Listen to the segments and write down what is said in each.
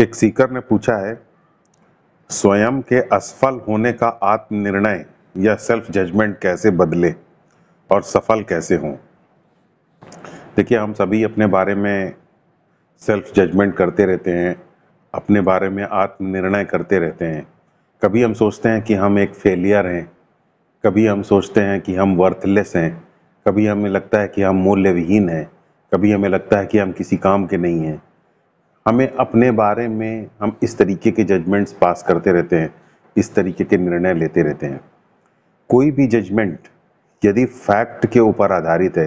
एक सीकर ने पूछा है स्वयं के असफल होने का आत्मनिर्णय या सेल्फ जजमेंट कैसे बदले और सफल कैसे हों देखिए हम सभी अपने बारे में सेल्फ जजमेंट करते रहते हैं अपने बारे में आत्मनिर्णय करते रहते हैं कभी हम सोचते हैं कि हम एक फेलियर हैं कभी हम सोचते हैं कि हम वर्थलेस हैं कभी हमें लगता है कि हम मूल्यविहीन हैं कभी हमें लगता है कि हम किसी काम के नहीं हैं हमें अपने बारे में हम इस तरीके के जजमेंट्स पास करते रहते हैं इस तरीके के निर्णय लेते रहते हैं कोई भी जजमेंट यदि फैक्ट के ऊपर आधारित है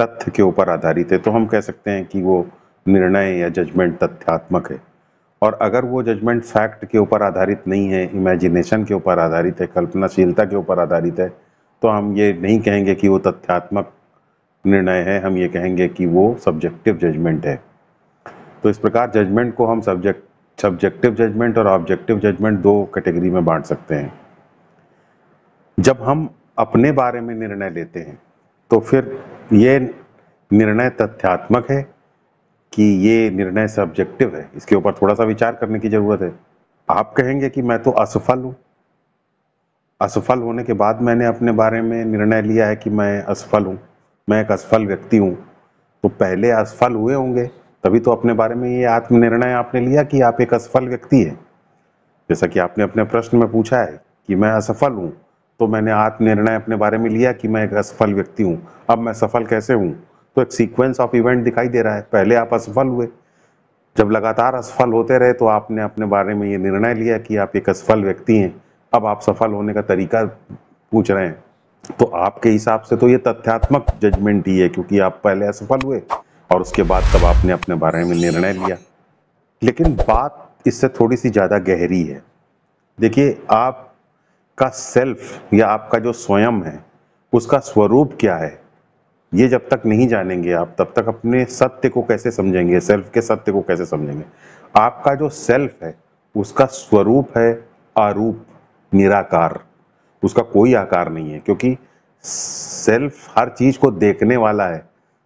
तथ्य के ऊपर आधारित है तो हम कह सकते हैं कि वो निर्णय या जजमेंट तथ्यात्मक है और अगर वो जजमेंट फैक्ट के ऊपर आधारित नहीं है इमेजिनेशन के ऊपर आधारित है कल्पनाशीलता के ऊपर आधारित है तो हम ये नहीं कहेंगे कि वो तथ्यात्मक निर्णय है हम ये कहेंगे कि वो सब्जेक्टिव जजमेंट है तो इस प्रकार जजमेंट को हम सब्जेक्ट सब्जेक्टिव जजमेंट और ऑब्जेक्टिव जजमेंट दो कैटेगरी में बांट सकते हैं जब हम अपने बारे में निर्णय लेते हैं तो फिर ये निर्णय तथ्यात्मक है कि ये निर्णय सब्जेक्टिव है इसके ऊपर थोड़ा सा विचार करने की जरूरत है आप कहेंगे कि मैं तो असफल हूं असफल होने के बाद मैंने अपने बारे में निर्णय लिया है कि मैं असफल हूं मैं एक असफल व्यक्ति हूं तो पहले असफल हुए होंगे तभी तो अपने बारे में ये आत्मनिर्णय आपने लिया कि आप एक असफल व्यक्ति हैं जैसा कि आपने अपने प्रश्न में पूछा है कि मैं असफल हूँ तो मैंने आत्मनिर्णय अपने बारे में लिया कि मैं एक असफल व्यक्ति हूँ अब मैं सफल कैसे हूँ तो एक सीक्वेंस ऑफ इवेंट दिखाई दे रहा है पहले आप असफल हुए जब लगातार असफल होते रहे तो आपने अपने बारे में ये निर्णय लिया कि आप एक असफल व्यक्ति हैं अब आप सफल होने का तरीका पूछ रहे हैं तो आपके हिसाब से तो ये तथ्यात्मक जजमेंट ही है क्योंकि आप पहले असफल हुए और उसके बाद तब आपने अपने बारे में निर्णय लिया लेकिन बात इससे थोड़ी सी ज़्यादा गहरी है देखिए आप का सेल्फ या आपका जो स्वयं है उसका स्वरूप क्या है ये जब तक नहीं जानेंगे आप तब तक अपने सत्य को कैसे समझेंगे सेल्फ के सत्य को कैसे समझेंगे आपका जो सेल्फ है उसका स्वरूप है आरूप निराकार उसका कोई आकार नहीं है क्योंकि सेल्फ हर चीज को देखने वाला है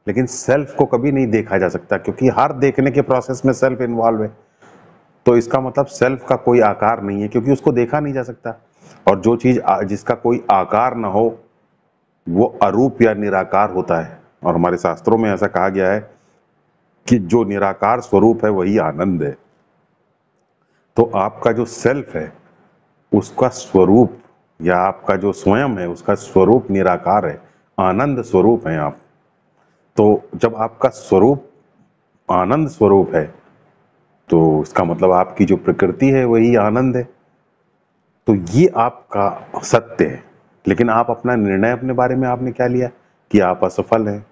लेकिन सेल्फ को कभी नहीं देखा जा सकता क्योंकि हर देखने के प्रोसेस में सेल्फ इन्वॉल्व है तो इसका मतलब सेल्फ का कोई आकार नहीं है क्योंकि उसको देखा नहीं जा सकता और जो चीज़ जिसका कोई आकार ना हो वो अरूप या निराकार होता है और हमारे शास्त्रों में ऐसा कहा गया है कि जो निराकार स्वरूप है वही आनंद है तो आपका जो सेल्फ है उसका स्वरूप या आपका जो स्वयं है उसका स्वरूप निराकार है आनंद स्वरूप है आप तो जब आपका स्वरूप आनंद स्वरूप है तो इसका मतलब आपकी जो प्रकृति है वही आनंद है तो ये आपका सत्य है लेकिन आप अपना निर्णय अपने बारे में आपने क्या लिया कि आप असफल हैं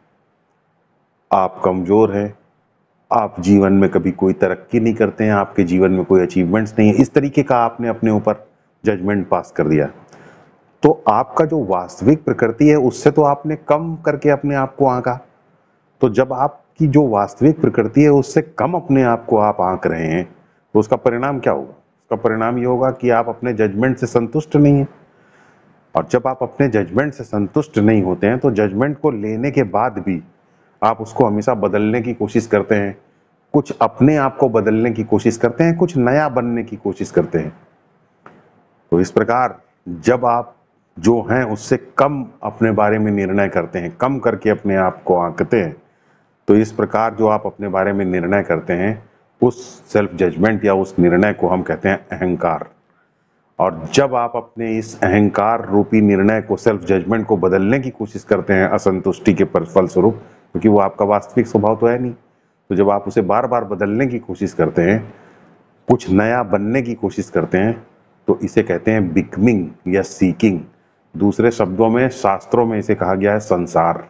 आप कमज़ोर हैं आप जीवन में कभी कोई तरक्की नहीं करते हैं आपके जीवन में कोई अचीवमेंट्स नहीं है इस तरीके का आपने अपने ऊपर जजमेंट पास कर दिया तो आपका जो वास्तविक प्रकृति है उससे तो आपने कम करके अपने आप को आंका तो जब आपकी जो वास्तविक प्रकृति है उससे कम अपने आप को आप आंक रहे हैं तो उसका परिणाम क्या होगा उसका परिणाम ये होगा कि आप अपने जजमेंट से संतुष्ट नहीं है और जब आप अपने जजमेंट से संतुष्ट नहीं होते हैं तो जजमेंट को लेने के बाद भी आप उसको हमेशा बदलने की कोशिश करते हैं कुछ अपने आप को बदलने की कोशिश करते हैं कुछ नया बनने की कोशिश करते हैं तो इस प्रकार जब आप जो हैं उससे कम अपने बारे में निर्णय करते हैं कम करके अपने आप को आंकते हैं तो इस प्रकार जो आप अपने बारे में निर्णय करते हैं उस सेल्फ जजमेंट या उस निर्णय को हम कहते हैं अहंकार और जब आप अपने इस अहंकार रूपी निर्णय को सेल्फ जजमेंट को बदलने की कोशिश करते हैं असंतुष्टि के फलस्वरूप क्योंकि वो आपका वास्तविक स्वभाव तो है नहीं तो जब आप उसे बार बार बदलने की कोशिश करते हैं कुछ नया बनने की कोशिश करते हैं तो इसे कहते हैं बिकमिंग या सीकिंग दूसरे शब्दों में शास्त्रों में इसे कहा गया है संसार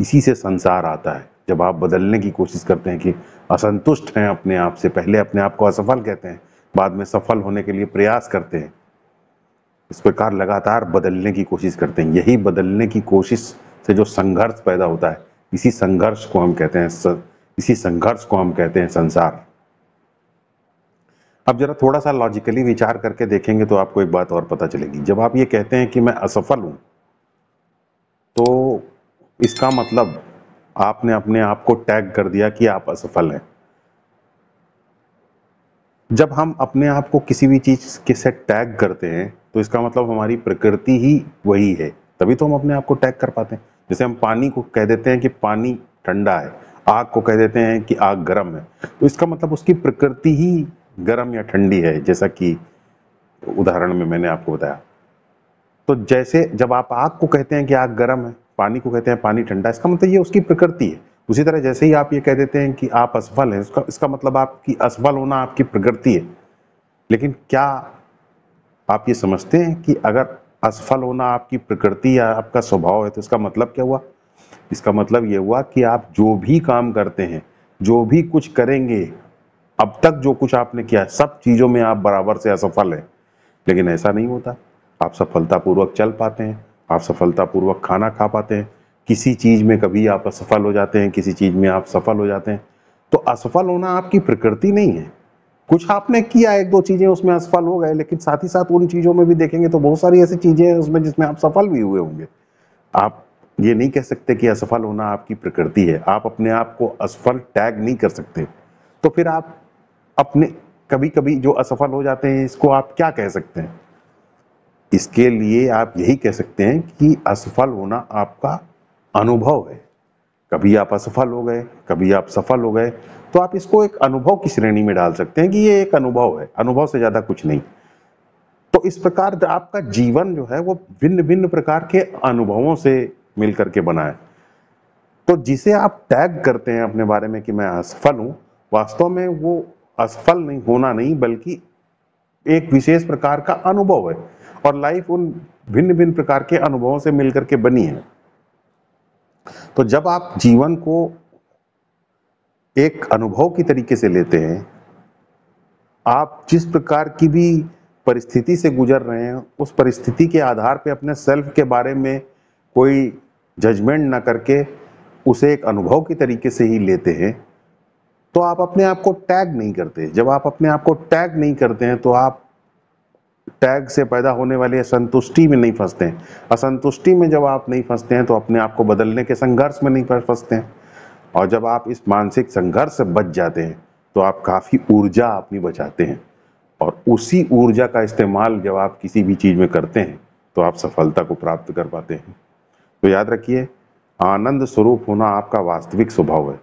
इसी से संसार आता है जब आप बदलने की कोशिश करते हैं कि असंतुष्ट हैं अपने आप से पहले अपने आप को असफल कहते हैं बाद में सफल होने के लिए प्रयास करते हैं इस प्रकार लगातार बदलने की कोशिश करते हैं यही बदलने की कोशिश से जो संघर्ष पैदा होता है इसी संघर्ष को हम कहते हैं इसी संघर्ष को हम कहते हैं संसार अब जरा थोड़ा सा लॉजिकली विचार करके देखेंगे तो आपको एक बात और पता चलेगी जब आप ये कहते हैं कि मैं असफल हूं तो इसका मतलब आपने अपने आप को टैग कर दिया कि आप असफल हैं जब हम अपने आप को किसी भी चीज के से टैग करते हैं तो इसका मतलब हमारी प्रकृति ही वही है तभी तो हम अपने आप को टैग कर पाते हैं जैसे हम पानी को कह देते हैं कि पानी ठंडा है आग को कह देते हैं कि आग गर्म है तो इसका मतलब उसकी प्रकृति ही गर्म या ठंडी है जैसा कि उदाहरण में मैंने आपको बताया तो जैसे जब आप आग को कहते हैं कि आग गर्म है पानी को कहते हैं पानी ठंडा इसका मतलब ये उसकी प्रकृति है उसी तरह जैसे ही आप ये कह देते हैं कि आप असफल हैं इसका इसका मतलब आपकी असफल होना आपकी प्रकृति है लेकिन क्या आप ये समझते हैं कि अगर असफल होना आपकी प्रकृति या आपका स्वभाव है तो इसका मतलब क्या हुआ इसका मतलब ये हुआ कि आप जो भी काम करते हैं जो भी कुछ करेंगे अब तक जो कुछ आपने किया सब चीज़ों में आप बराबर से असफल हैं लेकिन ऐसा नहीं होता आप सफलतापूर्वक चल पाते हैं आप सफलतापूर्वक खाना खा पाते हैं किसी चीज़ में कभी आप असफल हो जाते हैं किसी चीज़ में आप सफल हो जाते हैं तो असफल होना आपकी प्रकृति नहीं है कुछ आपने किया एक दो चीज़ें उसमें असफल हो गए लेकिन साथ ही साथ उन चीज़ों में भी देखेंगे तो बहुत सारी ऐसी चीज़ें हैं उसमें जिसमें आप सफल भी हुए होंगे आप ये नहीं कह सकते कि असफल होना आपकी प्रकृति है आप अपने आप को असफल टैग नहीं कर सकते तो फिर आप अपने कभी कभी जो असफल हो जाते हैं इसको आप क्या कह सकते हैं इसके लिए आप यही कह सकते हैं कि असफल होना आपका अनुभव है कभी आप असफल हो गए कभी आप सफल हो गए तो आप इसको एक अनुभव की श्रेणी में डाल सकते हैं कि ये एक अनुभव है अनुभव से ज़्यादा कुछ नहीं तो इस प्रकार आपका जीवन जो है वो भिन्न भिन्न प्रकार के अनुभवों से मिलकर के बना है तो जिसे आप टैग करते हैं अपने बारे में कि मैं असफल हूं वास्तव में वो असफल नहीं होना नहीं बल्कि एक विशेष प्रकार का अनुभव है और लाइफ उन भिन्न भिन्न प्रकार के अनुभवों से मिलकर के बनी है तो जब आप जीवन को एक अनुभव की तरीके से लेते हैं आप जिस प्रकार की भी परिस्थिति से गुजर रहे हैं उस परिस्थिति के आधार पे अपने सेल्फ के बारे में कोई जजमेंट ना करके उसे एक अनुभव के तरीके से ही लेते हैं तो आप अपने आप को टैग नहीं करते जब आप अपने आप को टैग नहीं करते हैं तो आप टैग से पैदा होने वाली असंतुष्टि में नहीं फंसते हैं असंतुष्टि में जब आप नहीं फंसते हैं तो अपने आप को बदलने के संघर्ष में नहीं फंसते हैं और जब आप इस मानसिक संघर्ष से बच जाते हैं तो आप काफ़ी ऊर्जा अपनी बचाते हैं और उसी ऊर्जा का इस्तेमाल जब आप किसी भी चीज़ में करते हैं तो आप सफलता को प्राप्त कर पाते हैं तो याद रखिए आनंद स्वरूप होना आपका वास्तविक स्वभाव है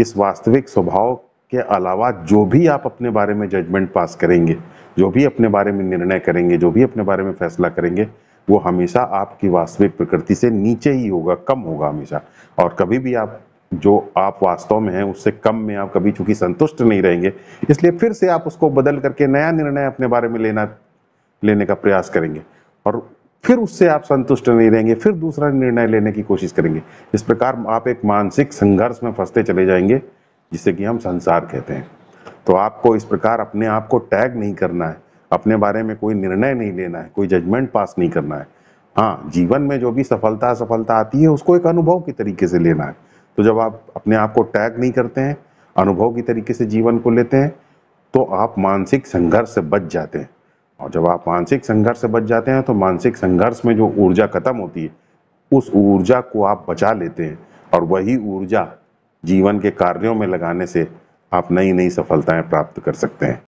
इस वास्तविक स्वभाव के अलावा जो भी आप अपने बारे में जजमेंट पास करेंगे जो भी अपने बारे में निर्णय करेंगे जो भी अपने बारे में फैसला करेंगे वो हमेशा आपकी वास्तविक प्रकृति से नीचे ही होगा कम होगा हमेशा और कभी भी आप जो आप वास्तव में हैं उससे कम में आप कभी चूंकि संतुष्ट नहीं रहेंगे इसलिए फिर से आप उसको बदल करके नया निर्णय अपने बारे में लेना लेने का प्रयास करेंगे और फिर उससे आप संतुष्ट नहीं रहेंगे फिर दूसरा निर्णय लेने की कोशिश करेंगे इस प्रकार आप एक मानसिक संघर्ष में फंसते चले जाएंगे जिसे कि हम संसार कहते हैं तो आपको इस प्रकार अपने आप को टैग नहीं करना है अपने बारे में कोई निर्णय नहीं लेना है कोई जजमेंट पास नहीं करना है हाँ जीवन में जो भी सफलता असफलता आती है उसको एक अनुभव के तरीके से लेना है तो जब आप अपने आप को टैग नहीं करते हैं अनुभव की तरीके से जीवन को लेते हैं तो आप मानसिक संघर्ष से बच जाते हैं और जब आप मानसिक संघर्ष से बच जाते हैं तो मानसिक संघर्ष में जो ऊर्जा खत्म होती है उस ऊर्जा को आप बचा लेते हैं और वही ऊर्जा जीवन के कार्यों में लगाने से आप नई नई सफलताएं प्राप्त कर सकते हैं